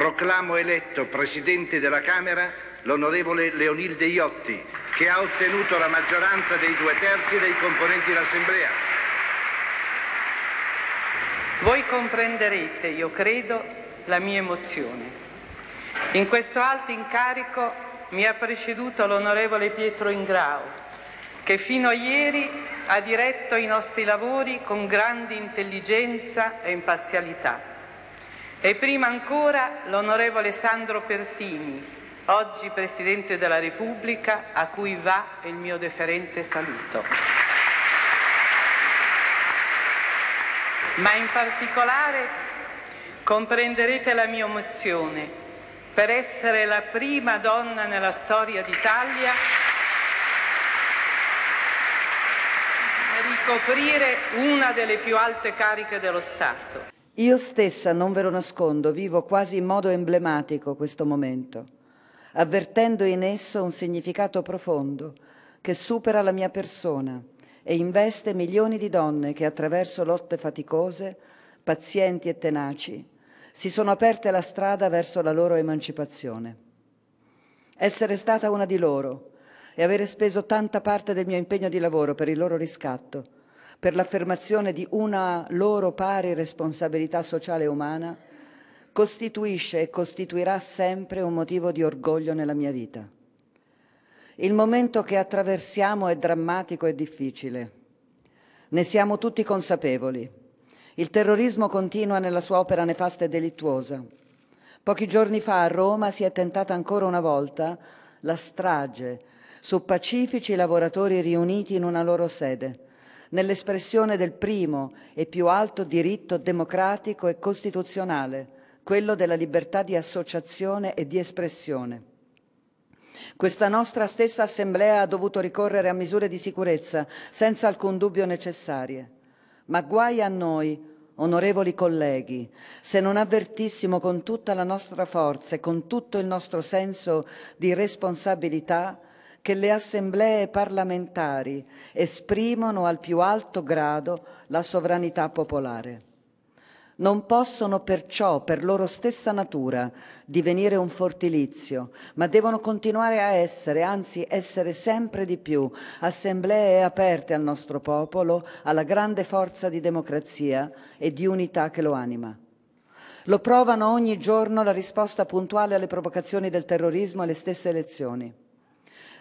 Proclamo eletto Presidente della Camera l'onorevole Leonilde Iotti, che ha ottenuto la maggioranza dei due terzi dei componenti dell'Assemblea. Voi comprenderete, io credo, la mia emozione. In questo alto incarico mi ha preceduto l'onorevole Pietro Ingrao, che fino a ieri ha diretto i nostri lavori con grande intelligenza e imparzialità. E prima ancora l'onorevole Sandro Pertini, oggi Presidente della Repubblica, a cui va il mio deferente saluto. Ma in particolare comprenderete la mia emozione per essere la prima donna nella storia d'Italia a ricoprire una delle più alte cariche dello Stato. Io stessa, non ve lo nascondo, vivo quasi in modo emblematico questo momento, avvertendo in esso un significato profondo che supera la mia persona e investe milioni di donne che attraverso lotte faticose, pazienti e tenaci, si sono aperte la strada verso la loro emancipazione. Essere stata una di loro e avere speso tanta parte del mio impegno di lavoro per il loro riscatto per l'affermazione di una loro pari responsabilità sociale e umana, costituisce e costituirà sempre un motivo di orgoglio nella mia vita. Il momento che attraversiamo è drammatico e difficile. Ne siamo tutti consapevoli. Il terrorismo continua nella sua opera nefasta e delittuosa. Pochi giorni fa a Roma si è tentata ancora una volta la strage su pacifici lavoratori riuniti in una loro sede nell'espressione del primo e più alto diritto democratico e costituzionale, quello della libertà di associazione e di espressione. Questa nostra stessa Assemblea ha dovuto ricorrere a misure di sicurezza senza alcun dubbio necessarie. Ma guai a noi, onorevoli colleghi, se non avvertissimo con tutta la nostra forza e con tutto il nostro senso di responsabilità che le assemblee parlamentari esprimono al più alto grado la sovranità popolare. Non possono perciò, per loro stessa natura, divenire un fortilizio, ma devono continuare a essere, anzi essere sempre di più, assemblee aperte al nostro popolo, alla grande forza di democrazia e di unità che lo anima. Lo provano ogni giorno la risposta puntuale alle provocazioni del terrorismo e le stesse elezioni.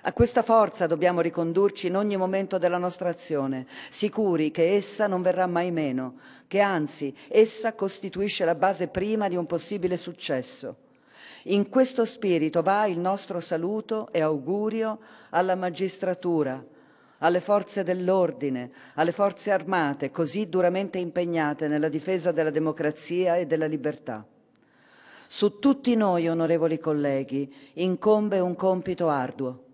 A questa forza dobbiamo ricondurci in ogni momento della nostra azione, sicuri che essa non verrà mai meno, che anzi essa costituisce la base prima di un possibile successo. In questo spirito va il nostro saluto e augurio alla magistratura, alle forze dell'ordine, alle forze armate così duramente impegnate nella difesa della democrazia e della libertà. Su tutti noi, onorevoli colleghi, incombe un compito arduo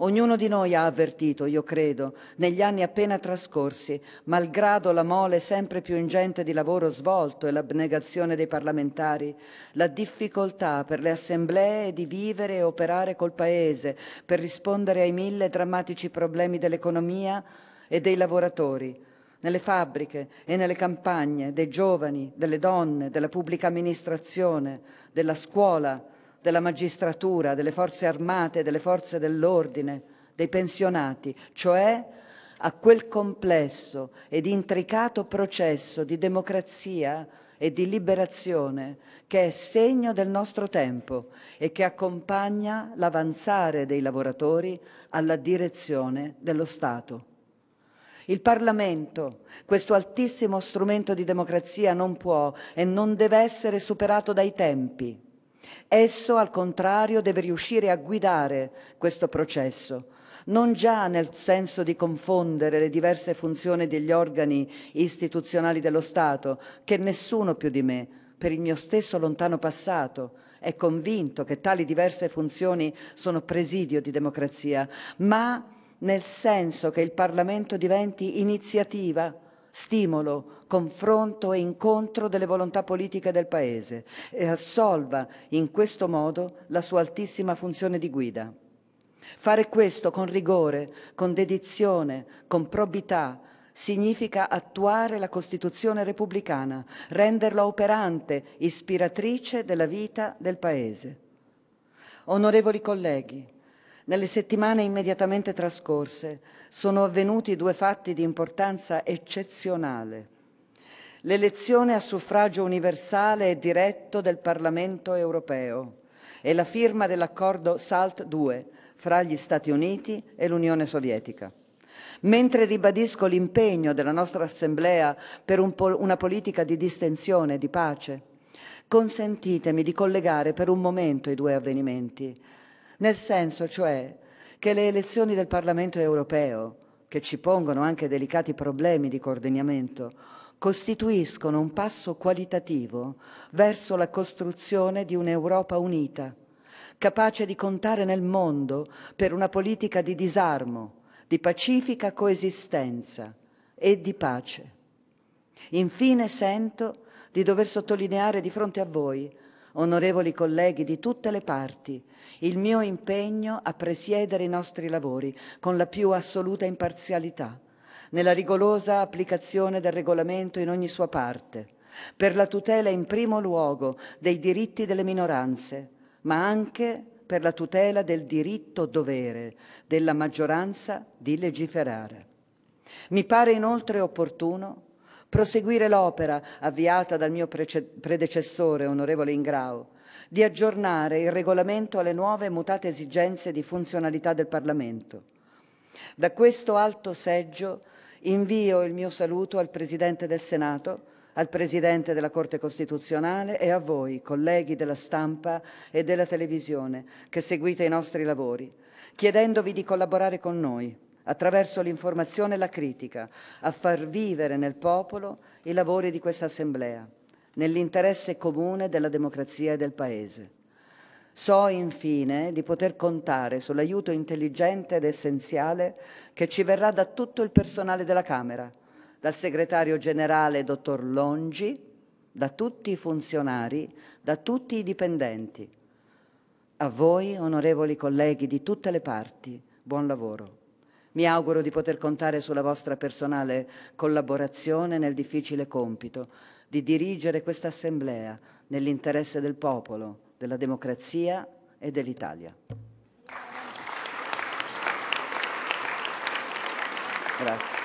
Ognuno di noi ha avvertito, io credo, negli anni appena trascorsi, malgrado la mole sempre più ingente di lavoro svolto e l'abnegazione dei parlamentari, la difficoltà per le assemblee di vivere e operare col Paese, per rispondere ai mille drammatici problemi dell'economia e dei lavoratori, nelle fabbriche e nelle campagne dei giovani, delle donne, della pubblica amministrazione, della scuola, della magistratura, delle forze armate, delle forze dell'ordine, dei pensionati, cioè a quel complesso ed intricato processo di democrazia e di liberazione che è segno del nostro tempo e che accompagna l'avanzare dei lavoratori alla direzione dello Stato. Il Parlamento, questo altissimo strumento di democrazia, non può e non deve essere superato dai tempi Esso, al contrario, deve riuscire a guidare questo processo, non già nel senso di confondere le diverse funzioni degli organi istituzionali dello Stato, che nessuno più di me, per il mio stesso lontano passato, è convinto che tali diverse funzioni sono presidio di democrazia, ma nel senso che il Parlamento diventi iniziativa, stimolo, confronto e incontro delle volontà politiche del Paese e assolva in questo modo la sua altissima funzione di guida. Fare questo con rigore, con dedizione, con probità, significa attuare la Costituzione repubblicana, renderla operante, ispiratrice della vita del Paese. Onorevoli colleghi, nelle settimane immediatamente trascorse sono avvenuti due fatti di importanza eccezionale. L'elezione a suffragio universale e diretto del Parlamento europeo e la firma dell'accordo SALT II fra gli Stati Uniti e l'Unione Sovietica. Mentre ribadisco l'impegno della nostra Assemblea per un po una politica di distensione e di pace, consentitemi di collegare per un momento i due avvenimenti nel senso cioè che le elezioni del Parlamento europeo, che ci pongono anche delicati problemi di coordinamento, costituiscono un passo qualitativo verso la costruzione di un'Europa unita, capace di contare nel mondo per una politica di disarmo, di pacifica coesistenza e di pace. Infine sento di dover sottolineare di fronte a voi onorevoli colleghi di tutte le parti, il mio impegno a presiedere i nostri lavori con la più assoluta imparzialità, nella rigorosa applicazione del regolamento in ogni sua parte, per la tutela in primo luogo dei diritti delle minoranze, ma anche per la tutela del diritto dovere della maggioranza di legiferare. Mi pare inoltre opportuno proseguire l'opera avviata dal mio predecessore, onorevole Ingrao, di aggiornare il regolamento alle nuove e mutate esigenze di funzionalità del Parlamento. Da questo alto seggio invio il mio saluto al Presidente del Senato, al Presidente della Corte Costituzionale e a voi, colleghi della stampa e della televisione, che seguite i nostri lavori, chiedendovi di collaborare con noi attraverso l'informazione e la critica, a far vivere nel popolo i lavori di questa Assemblea, nell'interesse comune della democrazia e del Paese. So infine di poter contare sull'aiuto intelligente ed essenziale che ci verrà da tutto il personale della Camera, dal segretario generale dottor Longi, da tutti i funzionari, da tutti i dipendenti. A voi, onorevoli colleghi di tutte le parti, buon lavoro. Mi auguro di poter contare sulla vostra personale collaborazione nel difficile compito di dirigere questa Assemblea nell'interesse del popolo, della democrazia e dell'Italia. Grazie.